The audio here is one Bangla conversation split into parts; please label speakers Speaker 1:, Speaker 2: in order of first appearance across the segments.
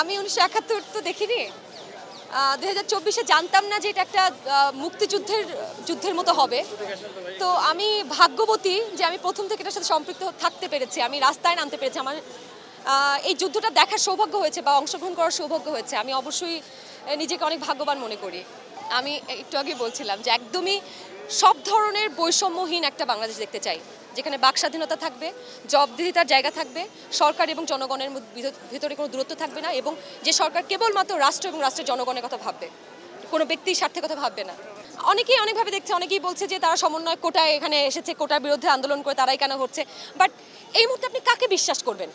Speaker 1: আমি উনিশশো একাত্তর তো দেখিনি দু হাজার চব্বিশে জানতাম না যে এটা একটা মুক্তিযুদ্ধের যুদ্ধের মতো হবে তো আমি ভাগ্যবতী যে আমি প্রথম থেকে এটার সাথে সম্পৃক্ত থাকতে পেরেছি আমি রাস্তায় নামতে পেরেছি আমার এই যুদ্ধটা দেখার সৌভাগ্য হয়েছে বা অংশগ্রহণ করার সৌভাগ্য হয়েছে আমি অবশ্যই নিজেকে অনেক ভাগ্যবান মনে করি আমি একটু আগে বলছিলাম যে একদমই সব ধরনের বৈষম্যহীন একটা বাংলাদেশ দেখতে চাই যেখানে বাক স্বাধীনতা থাকবে জবাবদিহিতার জায়গা থাকবে সরকার এবং জনগণের ভিতরে কোনো দূরত্ব থাকবে না এবং যে সরকার কেবলমাত্র রাষ্ট্র এবং রাষ্ট্রের জনগণের কথা ভাববে কোনো ব্যক্তির স্বার্থের কথা ভাববে না অনেকেই অনেকভাবে দেখছে অনেকেই বলছে যে তারা সমন্বয় কোটায় এখানে এসেছে কোটার বিরুদ্ধে আন্দোলন করে তারাই কেন হচ্ছে বাট এই মুহূর্তে আপনি কাকে বিশ্বাস করবেন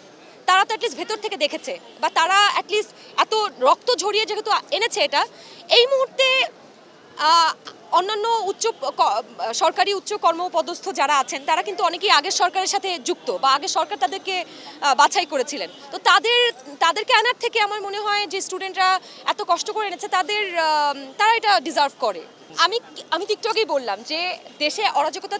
Speaker 1: তারা তো অ্যাটলিস্ট ভেতর থেকে দেখেছে বা তারা অ্যাটলিস্ট এত রক্ত ঝরিয়ে যেহেতু এনেছে এটা এই মুহূর্তে অন্যান্য উচ্চ সরকারি উচ্চ কর্মপদস্থ যারা আছেন তারা কিন্তু অনেকেই আগের সরকারের সাথে যুক্ত বা আগের সরকার তাদেরকে বাছাই করেছিলেন তো তাদের তাদেরকে আনার থেকে আমার মনে হয় যে স্টুডেন্টরা এত কষ্ট করে এনেছে তাদের তারা এটা ডিজার্ভ করে আমি আমি টিকটকেই বললাম যে দেশে অরাজকতা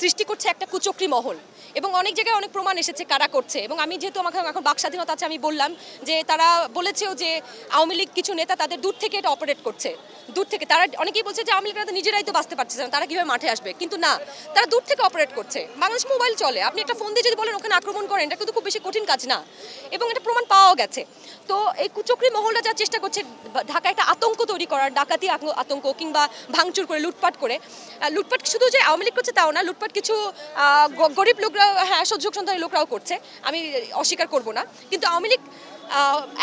Speaker 1: সৃষ্টি করছে একটা কুচক্রি মহল এবং অনেক জায়গায় অনেক প্রমাণ এসেছে কারা করছে এবং আমি যেহেতু আমাকে এখন বাক স্বাধীনতা আছে আমি বললাম যে তারা বলেছেও যে আওয়ামী লীগ কিছু নেতা তাদের দূর থেকে এটা অপারেট করছে দূর থেকে তারা অনেকেই বলছে যে আওয়ামী লীগ তাদের নিজেরাই তো বাঁচতে পারছে না তারা কীভাবে মাঠে আসবে কিন্তু না তারা দূর থেকে অপারেট করছে বাংলাদেশ মোবাইল চলে আপনি একটা ফোন দিয়ে যদি বলেন ওখানে আক্রমণ করেন এটা কিন্তু খুব বেশি কঠিন কাজ না এবং এটা প্রমাণ পাওয়াও গেছে তো এই কুচক্রি মহলটা যা চেষ্টা করছে ঢাকায় একটা আতঙ্ক তৈরি করার ডাকাতি আতঙ্ক কিংবা ভাঙচুর করে লুটপাট করে লুটপাট শুধু যে আওয়ামী লীগ করছে তাও না লুটপাট বাট কিছু গরিব লোকরা হ্যাঁ সহ্য লোকরাও করছে আমি অস্বীকার করব না কিন্তু আওয়ামী লীগ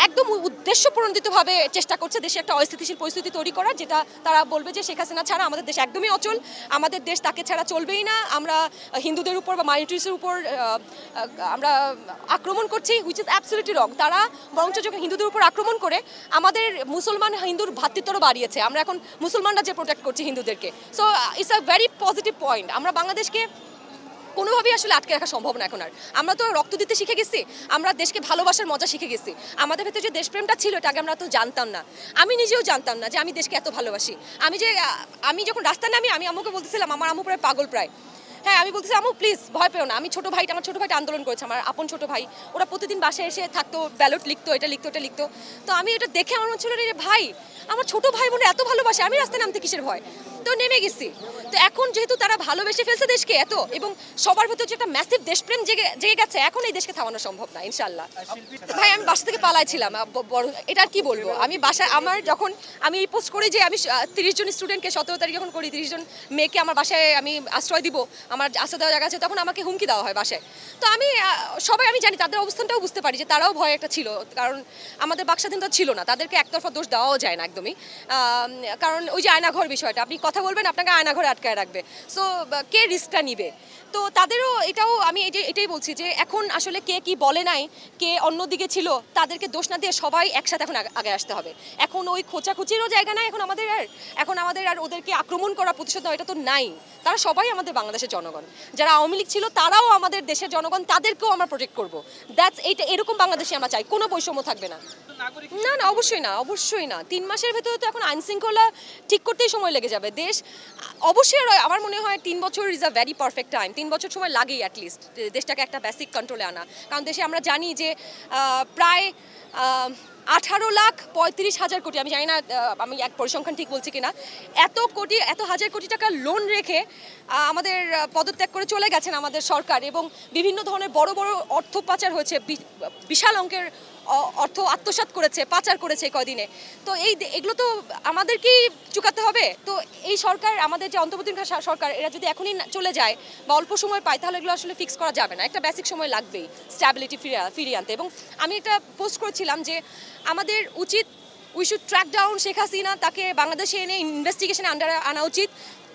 Speaker 1: একদম উদ্দেশ্য প্রণোদিতভাবে চেষ্টা করছে দেশে একটা অস্থিতিশীল পরিস্থিতি তৈরি করার যেটা তারা বলবে যে শেখ হাসিনা ছাড়া আমাদের দেশ একদমই অচল আমাদের দেশ তাকে ছাড়া চলবেই না আমরা হিন্দুদের উপর বা মাইনরিটিসের উপর আমরা আক্রমণ করছি হুইচ ইজ অ্যাবসলিউটলি রং তারা বরঞ্চ হিন্দুদের উপর আক্রমণ করে আমাদের মুসলমান হিন্দুর ভাতৃত্বর বাড়িয়েছে আমরা এখন মুসলমানরা যে প্রোটেক্ট করছি হিন্দুদেরকে so it's a very positive point আমরা বাংলাদেশকে কোনোভাবেই আসলে আটকে রাখা সম্ভব না এখন আর আমরা তো রক্ত দিতে শিখে গেছি আমরা দেশকে ভালোবাসার মজা শিখে গেছি আমাদের ভেতরে যে দেশপ্রেমটা ছিল এটা আগে আমরা তো জানতাম না আমি নিজেও জানতাম না যে আমি দেশকে এত ভালোবাসি আমি যে আমি যখন রাস্তা নামি আমি আমাকে বলতেছিলাম আমার আম্মু প্রায় পাগল প্রায় হ্যাঁ আমি বলতেছি আমু প্লিজ ভয় পেও না আমি ছোটো ভাইটা আমার ছোটো ভাইটা আন্দোলন করেছে আমার আপন ছোটো ভাই ওরা প্রতিদিন বাসায় এসে থাকতো ব্যালট লিখতো এটা লিখতো এটা লিখতো তো আমি এটা দেখে আমার মনে হচ্ছিল রে ভাই আমার ছোটো ভাই বোনের এত ভালোবাসে আমি রাস্তায় নামতে কিসের ভয় তো নেমে গেছি তো এখন যেহেতু তারা ভালোবেসে ফেলছে দেশকে এত এবং সবার ভেতর যে একটা ম্যাসিভ দেশপ্রেম জেগে জেগে গেছে এখন এই দেশকে থামানো সম্ভব না ইনশাল্লাহ ভাই আমি বাসা থেকে পালাইছিলাম বড় এটা কি বলবো আমি বাসায় আমার যখন আমি এই পোস্ট করি যে আমি তিরিশ জন স্টুডেন্টকে সতেরো তারিখ যখন করি তিরিশ জন মেয়েকে আমার বাসায় আমি আশ্রয় দিব আমার আশ্রয় দেওয়া জায়গা আছে তখন আমাকে হুমকি দেওয়া হয় বাসায় তো আমি সবাই আমি জানি তাদের অবস্থানটাও বুঝতে পারি যে তারাও ভয় একটা ছিল কারণ আমাদের বাক্স্বাধীনতা ছিল না তাদেরকে একতরফা দোষ দেওয়াও যায় না একদমই কারণ ওই যে আয়নাঘর বিষয়টা আপনি কথা বলবেন আপনাকে আয়নাঘরে আটকায় রাখবে সো কে রিস্কটা নিবে তো তাদেরও এটাও আমি এই যে এটাই বলছি যে এখন আসলে কে কি বলে নাই কে অন্যদিকে ছিল তাদেরকে দোষ না দিয়ে সবাই একসাথে এখন আগে আসতে হবে এখন ওই খোঁচাখুচিরও জায়গা নাই এখন আমাদের আর এখন আমাদের আর ওদেরকে আক্রমণ করা প্রতিশোধ এটা তো নাই তারা সবাই আমাদের বাংলাদেশের জনগণ যারা আওয়ামী লীগ ছিল তারাও আমাদের দেশের জনগণ তাদেরকেও আমরা প্রোটেক্ট করবো দ্যাটস এইটা এরকম বাংলাদেশে আমরা চাই কোনো বৈষম্য থাকবে না না না অবশ্যই না অবশ্যই না তিন মাসের ভেতরে তো এখন আইনশৃঙ্খলা ঠিক করতেই সময় লেগে যাবে দেশ অবশ্যই আমার মনে হয় তিন বছর is a very perfect time তিন বছর সময় লাগেই অ্যাটলিস্ট দেশটাকে একটা বেসিক কন্ট্রোলে আনা কারণ দেশে আমরা জানি যে প্রায় আঠারো লাখ পঁয়ত্রিশ হাজার কোটি আমি জানি না আমি এক পরিসংখ্যান ঠিক বলছি কিনা এত কোটি এত হাজার কোটি টাকা লোন রেখে আমাদের পদত্যাগ করে চলে গেছেন আমাদের সরকার এবং বিভিন্ন ধরনের বড় বড় অর্থ পাচার হয়েছে বিশাল অঙ্কের অর্থ আত্মসাত করেছে পাচার করেছে কদিনে তো এই এগুলো তো আমাদেরকেই চুকাতে হবে তো এই সরকার আমাদের যে অন্তর্বর্তীকালীন সরকার এরা যদি এখনই চলে যায় বা অল্প সময় পায় তাহলে এগুলো আসলে ফিক্স করা যাবে না একটা বেসিক সময় লাগবেই স্ট্যাবিলিটি ফিরিয়ে ফিরিয়ে আনতে এবং আমি এটা পোস্ট করেছিলাম যে আমাদের উচিত we should track down Sheikh Hasina তাকে বাংলাদেশে এনে ইনভেস্টিগেশনে আন্ডার আনা উচিত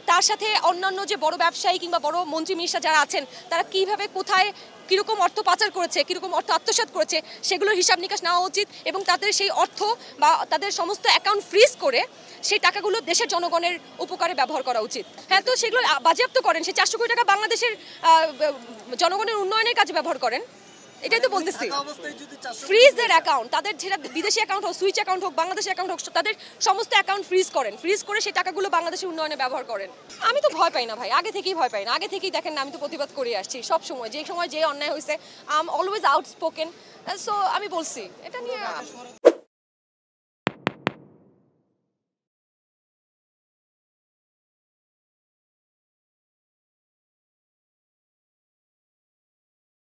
Speaker 1: তার সাথে অন্যান্য যে বড় ব্যবসায়ী কিংবা বড় মন্ত্রী মিনিস্টার যারা আছেন তারা কিভাবে কোথায় কীরকম অর্থ পাচার করেছে কীরকম অর্থ আত্মসাত করেছে সেগুলোর হিসাব নিকাশ নেওয়া উচিত এবং তাদের সেই অর্থ বা তাদের সমস্ত অ্যাকাউন্ট ফ্রিজ করে সেই টাকাগুলো দেশের জনগণের উপকারে ব্যবহার করা উচিত হ্যাঁ তো সেগুলো বাজেয়াপ্ত করেন সেই চারশো কোটি টাকা বাংলাদেশের জনগণের উন্নয়নের কাজে ব্যবহার করেন এটাই তো বলতেছি ফ্রিজের অ্যাকাউন্ট তাদের যেটা বিদেশি অ্যাকাউন্ট হোক সুইচ অ্যাকাউন্ট হোক বাংলাদেশি অ্যাকাউন্ট হোক তাদের সমস্ত অ্যাকাউন্ট ফ্রিজ করেন ফ্রিজ করে সেই টাকাগুলো বাংলাদেশের উন্নয়নে ব্যবহার করেন আমি তো ভয় পাই না ভাই আগে থেকেই ভয় পাই না আগে থেকেই দেখেন না আমি তো প্রতিবাদ করে আসছি সব সময় যে সময় যে অন্যায় হয়েছে আম অলওয়েজ আউটস্পোকেন সো আমি বলছি এটা নিয়ে